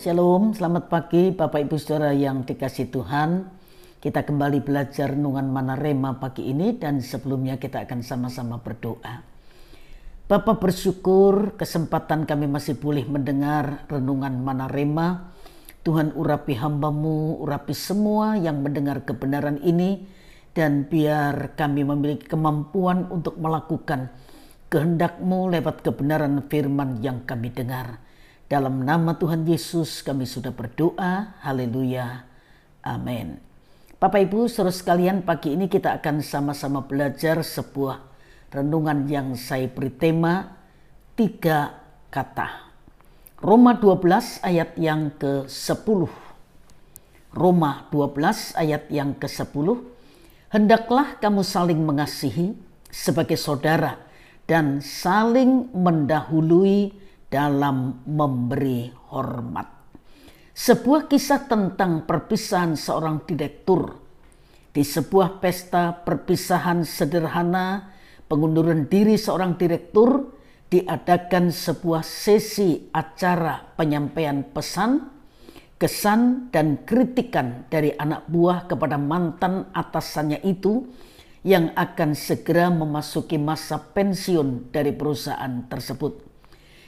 Shalom, selamat pagi Bapak Ibu Saudara yang dikasih Tuhan. Kita kembali belajar renungan rema pagi ini dan sebelumnya kita akan sama-sama berdoa. Bapak bersyukur kesempatan kami masih boleh mendengar renungan mana rema. Tuhan urapi hambamu, urapi semua yang mendengar kebenaran ini dan biar kami memiliki kemampuan untuk melakukan kehendakmu lewat kebenaran firman yang kami dengar. Dalam nama Tuhan Yesus kami sudah berdoa. Haleluya. Amin. Bapak Ibu, seru sekalian, pagi ini kita akan sama-sama belajar sebuah renungan yang saya beri tema tiga kata. Roma 12 ayat yang ke-10. Roma 12 ayat yang ke-10. Hendaklah kamu saling mengasihi sebagai saudara dan saling mendahului dalam memberi hormat. Sebuah kisah tentang perpisahan seorang direktur. Di sebuah pesta perpisahan sederhana, pengunduran diri seorang direktur diadakan sebuah sesi acara penyampaian pesan, kesan dan kritikan dari anak buah kepada mantan atasannya itu yang akan segera memasuki masa pensiun dari perusahaan tersebut.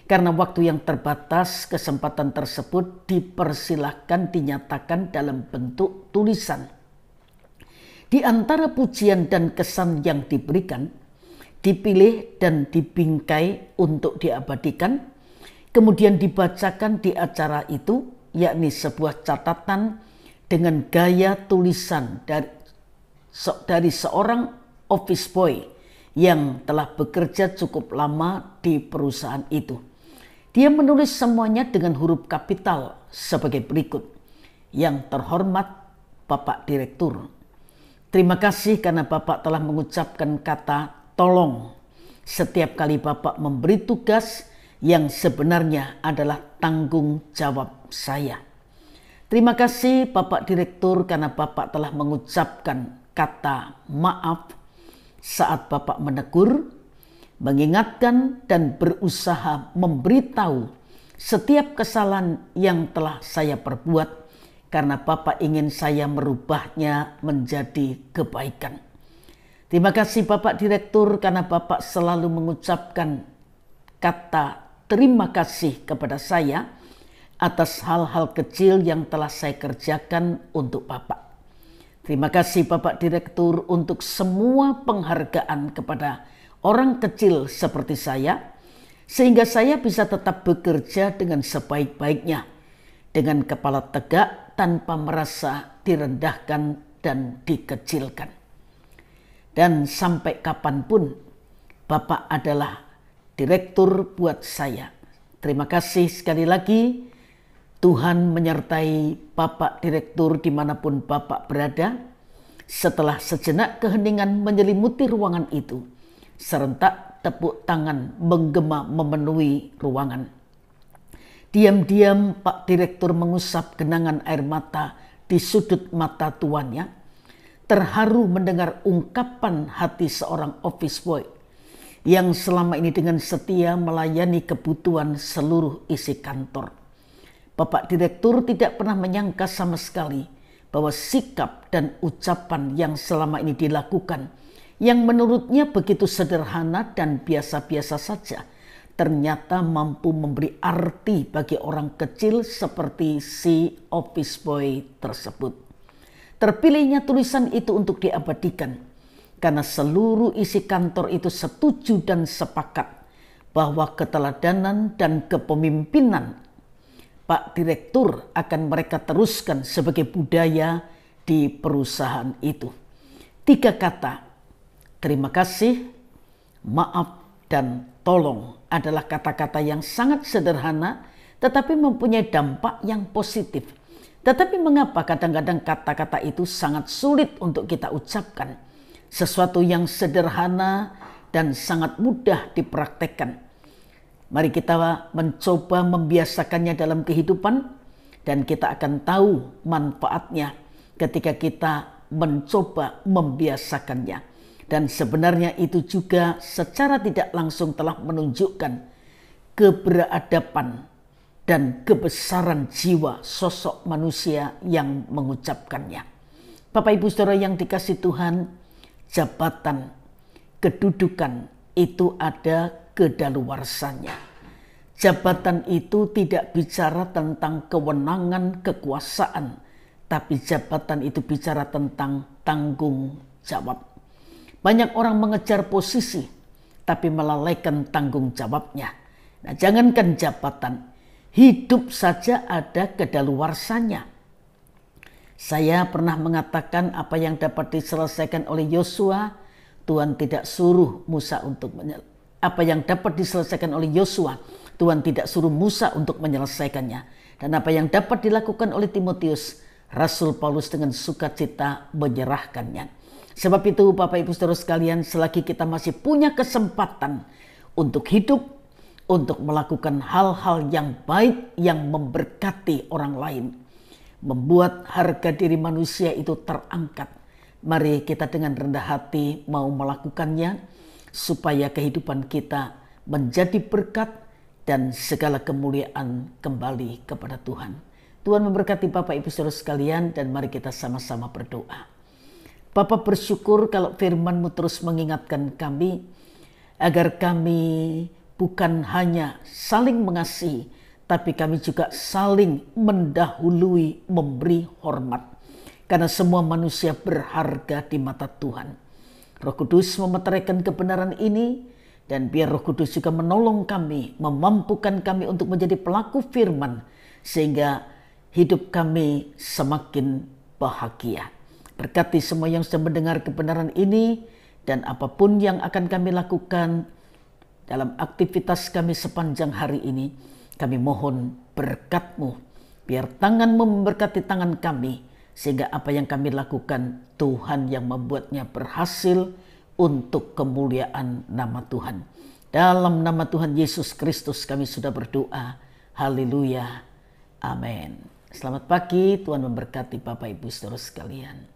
Karena waktu yang terbatas, kesempatan tersebut dipersilahkan dinyatakan dalam bentuk tulisan. Di antara pujian dan kesan yang diberikan, dipilih dan dibingkai untuk diabadikan, kemudian dibacakan di acara itu, yakni sebuah catatan dengan gaya tulisan dari, dari seorang office boy yang telah bekerja cukup lama di perusahaan itu. Dia menulis semuanya dengan huruf kapital sebagai berikut. Yang terhormat Bapak Direktur. Terima kasih karena Bapak telah mengucapkan kata tolong setiap kali Bapak memberi tugas yang sebenarnya adalah tanggung jawab saya. Terima kasih Bapak Direktur karena Bapak telah mengucapkan kata maaf saat Bapak menegur mengingatkan dan berusaha memberitahu setiap kesalahan yang telah saya perbuat karena Bapak ingin saya merubahnya menjadi kebaikan. Terima kasih Bapak Direktur karena Bapak selalu mengucapkan kata terima kasih kepada saya atas hal-hal kecil yang telah saya kerjakan untuk Bapak. Terima kasih Bapak Direktur untuk semua penghargaan kepada orang kecil seperti saya, sehingga saya bisa tetap bekerja dengan sebaik-baiknya, dengan kepala tegak tanpa merasa direndahkan dan dikecilkan. Dan sampai kapanpun, Bapak adalah direktur buat saya. Terima kasih sekali lagi. Tuhan menyertai Bapak Direktur dimanapun Bapak berada. Setelah sejenak keheningan menyelimuti ruangan itu, Serentak tepuk tangan menggema memenuhi ruangan. Diam-diam Pak Direktur mengusap genangan air mata di sudut mata tuannya, terharu mendengar ungkapan hati seorang office boy yang selama ini dengan setia melayani kebutuhan seluruh isi kantor. Bapak Direktur tidak pernah menyangka sama sekali bahwa sikap dan ucapan yang selama ini dilakukan yang menurutnya begitu sederhana dan biasa-biasa saja, ternyata mampu memberi arti bagi orang kecil seperti si office boy tersebut. Terpilihnya tulisan itu untuk diabadikan karena seluruh isi kantor itu setuju dan sepakat bahwa keteladanan dan kepemimpinan Pak Direktur akan mereka teruskan sebagai budaya di perusahaan itu. Tiga kata Terima kasih, maaf, dan tolong adalah kata-kata yang sangat sederhana tetapi mempunyai dampak yang positif. Tetapi mengapa kadang-kadang kata-kata itu sangat sulit untuk kita ucapkan? Sesuatu yang sederhana dan sangat mudah dipraktekkan. Mari kita mencoba membiasakannya dalam kehidupan dan kita akan tahu manfaatnya ketika kita mencoba membiasakannya. Dan sebenarnya itu juga secara tidak langsung telah menunjukkan keberadaban dan kebesaran jiwa sosok manusia yang mengucapkannya. Bapak Ibu Saudara yang dikasih Tuhan, jabatan, kedudukan itu ada kedaluarsanya. Jabatan itu tidak bicara tentang kewenangan, kekuasaan, tapi jabatan itu bicara tentang tanggung jawab. Banyak orang mengejar posisi, tapi melalaikan tanggung jawabnya. Nah, jangankan jabatan, hidup saja ada kedaluarsanya. Saya pernah mengatakan apa yang dapat diselesaikan oleh Yosua, Tuhan tidak suruh Musa untuk apa yang dapat diselesaikan oleh Yosua, Tuhan tidak suruh Musa untuk menyelesaikannya. Dan apa yang dapat dilakukan oleh Timotius, Rasul Paulus dengan sukacita menyerahkannya. Sebab itu Bapak Ibu Saudara sekalian selagi kita masih punya kesempatan untuk hidup, untuk melakukan hal-hal yang baik yang memberkati orang lain. Membuat harga diri manusia itu terangkat. Mari kita dengan rendah hati mau melakukannya supaya kehidupan kita menjadi berkat dan segala kemuliaan kembali kepada Tuhan. Tuhan memberkati Bapak Ibu Saudara sekalian dan mari kita sama-sama berdoa. Bapak bersyukur kalau FirmanMu terus mengingatkan kami agar kami bukan hanya saling mengasihi, tapi kami juga saling mendahului memberi hormat. Karena semua manusia berharga di mata Tuhan. Roh Kudus memeteraikan kebenaran ini, dan biar Roh Kudus juga menolong kami, memampukan kami untuk menjadi pelaku firman, sehingga hidup kami semakin bahagia. Berkati semua yang sudah mendengar kebenaran ini dan apapun yang akan kami lakukan dalam aktivitas kami sepanjang hari ini. Kami mohon berkatMu Biar tanganmu memberkati tangan kami sehingga apa yang kami lakukan Tuhan yang membuatnya berhasil untuk kemuliaan nama Tuhan. Dalam nama Tuhan Yesus Kristus kami sudah berdoa. Haleluya. Amin. Selamat pagi, Tuhan memberkati Bapak Ibu saudara sekalian.